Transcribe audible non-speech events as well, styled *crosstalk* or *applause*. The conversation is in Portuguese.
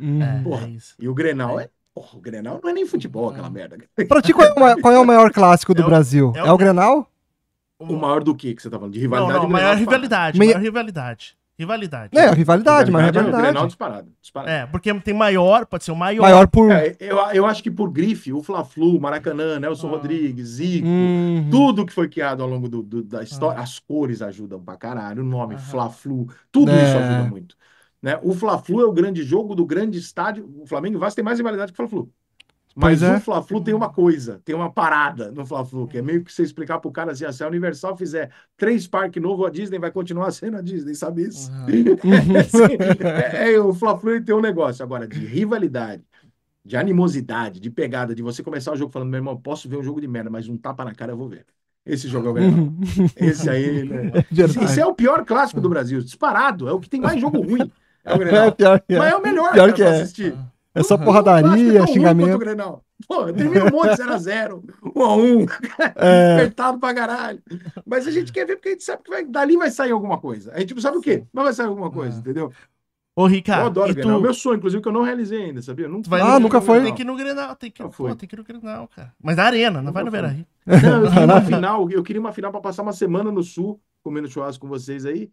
É, uhum. porra, é e o Grenal é. é. Porra, o Grenal não é nem futebol, aquela é. merda. Pra ti, qual é o, maior, qual é o maior clássico do o, Brasil? É o, é o Grenal? O maior do que que você tá falando? De rivalidade? Não, não, maior rivalidade, maior rivalidade. Rivalidade. É, rivalidade, mas rivalidade. É o Grenal disparado, disparado. É, porque tem maior, pode ser o maior. Maior por... É, eu, eu acho que por grife, o Fla-Flu, Maracanã, Nelson ah. Rodrigues, Zico, uhum. tudo que foi criado ao longo do, do da história, ah. as cores ajudam pra caralho, o nome Fla-Flu, tudo é. isso ajuda muito. Né? O Fla-Flu é o grande jogo do grande estádio. O Flamengo e o Vasco tem mais rivalidade que o Fla-Flu. Mas é. o Fla-Flu tem uma coisa, tem uma parada no Fla-Flu, que é meio que você explicar pro cara assim, ah, se a Universal fizer três parques novos, a Disney vai continuar *laughs* sendo a Disney, sabe isso? Uhum. é, assim, é, é, o Fla-Flu tem um negócio agora de rivalidade, de animosidade, de pegada, de você começar o jogo falando, meu irmão, posso ver um jogo de merda, mas um tapa na cara eu vou ver. Esse jogo é o melhor. *laughs* Esse aí, né? esse é o pior clássico do Brasil, disparado, é o que tem mais jogo ruim. É o Grenal. É, pior que é. Mas é o melhor pior que é. assistir. É só uhum. porradaria, é xingamento. Grenal. Pô, termina um monte 0x0, 1x1, é. *laughs* apertado pra caralho. Mas a gente quer ver porque a gente sabe que vai, dali vai sair alguma coisa. A gente sabe o quê, mas vai sair alguma ah. coisa, entendeu? Ô, Ricardo. Eu adoro o Grenal. Meu sonho, inclusive, que eu não realizei ainda, sabia? Nunca Vai ah, nunca foi? Tem que ir no Grenal. Tem que, foi. Pô, tem que ir no Grenal, cara. Mas na Arena, não, não vai no Verão. Não, eu queria *laughs* uma final. Eu queria uma final pra passar uma semana no Sul, comendo churrasco com vocês aí.